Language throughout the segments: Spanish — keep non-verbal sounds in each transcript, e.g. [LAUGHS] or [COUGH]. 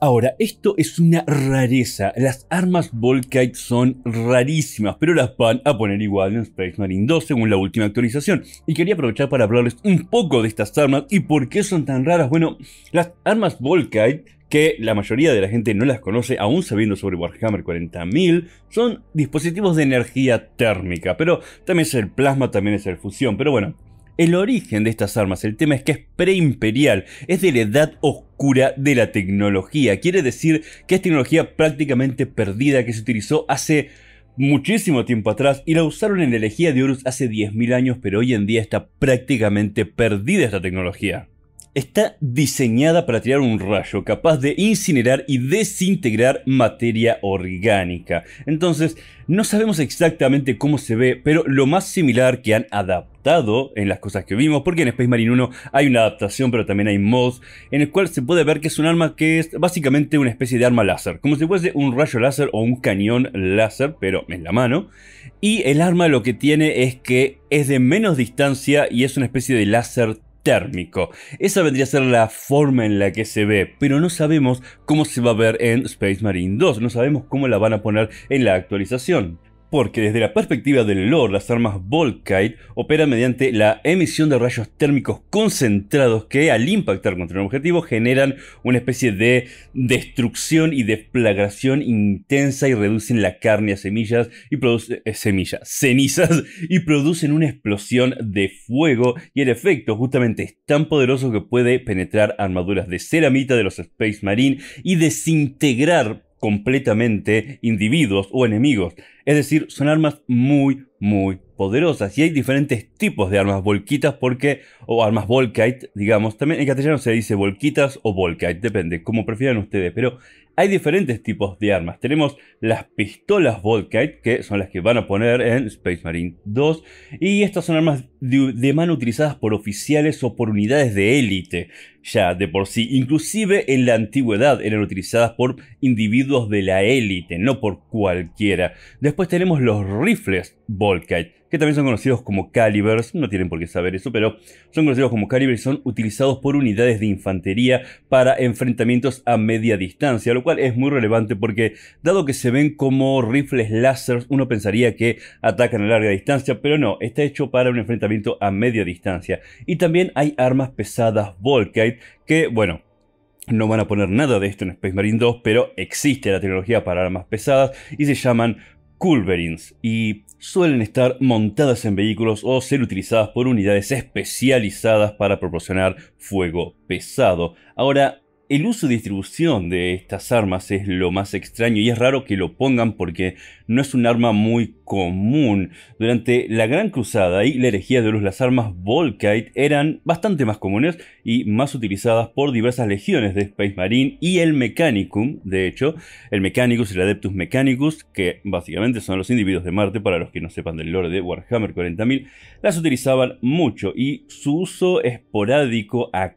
Ahora, esto es una rareza. Las armas Volkite son rarísimas, pero las van a poner igual en Space Marine 2 según la última actualización. Y quería aprovechar para hablarles un poco de estas armas y por qué son tan raras. Bueno, las armas Volkite que la mayoría de la gente no las conoce, aún sabiendo sobre Warhammer 40.000, son dispositivos de energía térmica, pero también es el plasma, también es el fusión, pero bueno, el origen de estas armas. El tema es que es preimperial, es de la edad oscura de la tecnología. Quiere decir que es tecnología prácticamente perdida que se utilizó hace muchísimo tiempo atrás y la usaron en la elegía de Horus hace 10.000 años, pero hoy en día está prácticamente perdida esta tecnología está diseñada para tirar un rayo capaz de incinerar y desintegrar materia orgánica. Entonces, no sabemos exactamente cómo se ve, pero lo más similar que han adaptado en las cosas que vimos, porque en Space Marine 1 hay una adaptación, pero también hay mods, en el cual se puede ver que es un arma que es básicamente una especie de arma láser, como si fuese un rayo láser o un cañón láser, pero en la mano. Y el arma lo que tiene es que es de menos distancia y es una especie de láser esa vendría a ser la forma en la que se ve, pero no sabemos cómo se va a ver en Space Marine 2, no sabemos cómo la van a poner en la actualización porque desde la perspectiva del lore, las armas Volkite operan mediante la emisión de rayos térmicos concentrados que al impactar contra un objetivo generan una especie de destrucción y desplagación intensa y reducen la carne a semillas y producen eh, semillas, [LAUGHS] cenizas y producen una explosión de fuego y el efecto justamente es tan poderoso que puede penetrar armaduras de ceramita de los Space Marine y desintegrar completamente individuos o enemigos. Es decir, son armas muy, muy poderosas. Y hay diferentes tipos de armas volquitas porque, o armas volkite, digamos, también en castellano se dice volquitas o volkite, depende, como prefieran ustedes. Pero hay diferentes tipos de armas. Tenemos las pistolas Volkite, que son las que van a poner en Space Marine 2, y estas son armas de, mano utilizadas por oficiales o por unidades de élite, ya de por sí. Inclusive en la antigüedad eran utilizadas por individuos de la élite, no por cualquiera. Después tenemos los rifles Volkite que también son conocidos como calibers, no tienen por qué saber eso, pero son conocidos como calibers y son utilizados por unidades de infantería para enfrentamientos a media distancia, lo cual es muy relevante porque dado que se ven como rifles láser, uno pensaría que atacan a larga distancia, pero no, está hecho para un enfrentamiento a media distancia. Y también hay armas pesadas Volkite que, bueno, no van a poner nada de esto en Space Marine 2, pero existe la tecnología para armas pesadas y se llaman culverins y suelen estar montadas en vehículos o ser utilizadas por unidades especializadas para proporcionar fuego pesado. Ahora, el uso y distribución de estas armas es lo más extraño y es raro que lo pongan porque no es un arma muy común. Durante la Gran Cruzada y la herejía de luz, las armas Volkite eran bastante más comunes y más utilizadas por diversas legiones de Space Marine y el Mechanicum, de hecho, el Mechanicus y el Adeptus Mechanicus, que básicamente son los individuos de Marte para los que no sepan del lore de Warhammer 40.000, las utilizaban mucho y su uso esporádico a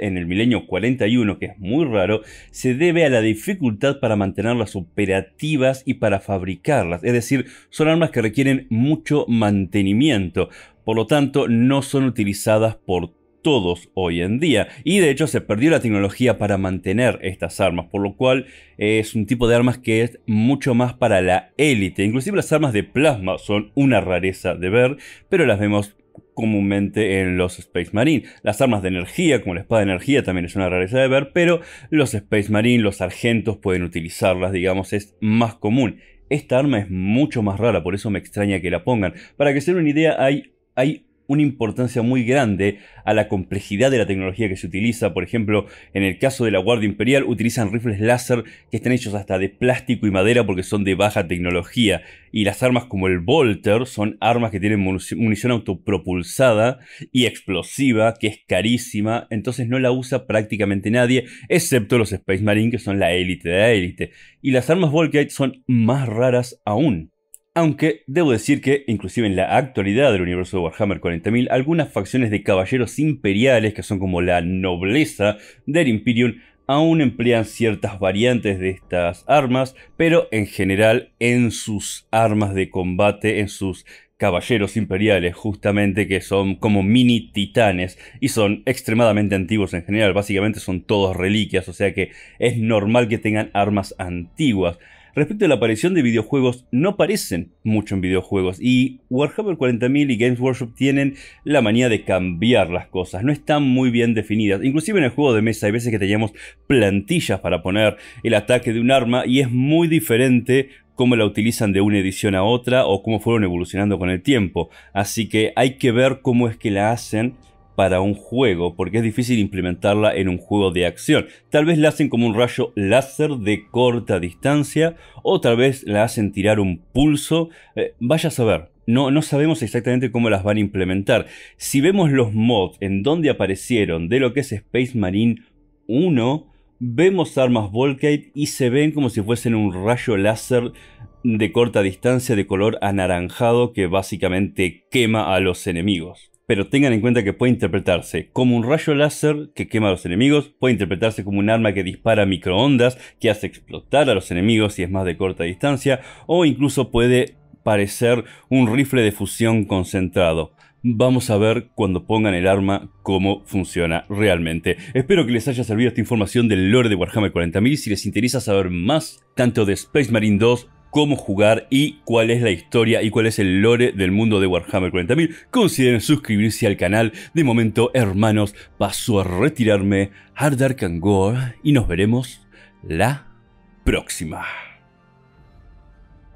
en el milenio 41, que es muy raro, se debe a la dificultad para mantenerlas operativas y para fabricarlas. Es decir, son armas que requieren mucho mantenimiento. Por lo tanto, no son utilizadas por todos hoy en día. Y de hecho se perdió la tecnología para mantener estas armas, por lo cual eh, es un tipo de armas que es mucho más para la élite. Inclusive las armas de plasma son una rareza de ver, pero las vemos comúnmente en los Space Marine. Las armas de energía, como la espada de energía, también es una rareza de ver, pero los Space Marine, los sargentos pueden utilizarlas, digamos, es más común. Esta arma es mucho más rara, por eso me extraña que la pongan. Para que se den una idea, hay, hay una importancia muy grande a la complejidad de la tecnología que se utiliza. Por ejemplo, en el caso de la Guardia Imperial utilizan rifles láser que están hechos hasta de plástico y madera porque son de baja tecnología. Y las armas como el Volter son armas que tienen munición autopropulsada y explosiva, que es carísima, entonces no la usa prácticamente nadie, excepto los Space Marine que son la élite de la élite. Y las armas Volkite son más raras aún. Aunque debo decir que, inclusive en la actualidad del universo de Warhammer 40.000, algunas facciones de caballeros imperiales, que son como la nobleza del Imperium, aún emplean ciertas variantes de estas armas, pero en general en sus armas de combate, en sus caballeros imperiales, justamente que son como mini titanes y son extremadamente antiguos en general, básicamente son todos reliquias, o sea que es normal que tengan armas antiguas. Respecto a la aparición de videojuegos, no parecen mucho en videojuegos y Warhammer 40.000 y Games Workshop tienen la manía de cambiar las cosas, no están muy bien definidas. Inclusive en el juego de mesa hay veces que teníamos plantillas para poner el ataque de un arma y es muy diferente cómo la utilizan de una edición a otra o cómo fueron evolucionando con el tiempo. Así que hay que ver cómo es que la hacen para un juego, porque es difícil implementarla en un juego de acción. Tal vez la hacen como un rayo láser de corta distancia, o tal vez la hacen tirar un pulso. Eh, vaya a saber, no, no, sabemos exactamente cómo las van a implementar. Si vemos los mods en donde aparecieron de lo que es Space Marine 1, vemos armas Volcade y se ven como si fuesen un rayo láser de corta distancia de color anaranjado que básicamente quema a los enemigos pero tengan en cuenta que puede interpretarse como un rayo láser que quema a los enemigos, puede interpretarse como un arma que dispara microondas, que hace explotar a los enemigos si es más de corta distancia, o incluso puede parecer un rifle de fusión concentrado. Vamos a ver cuando pongan el arma cómo funciona realmente. Espero que les haya servido esta información del lore de Warhammer 40.000. Si les interesa saber más, tanto de Space Marine 2 cómo jugar y cuál es la historia y cuál es el lore del mundo de Warhammer 40.000, consideren suscribirse al canal. De momento, hermanos, paso a retirarme. Hard Dark and y nos veremos la próxima.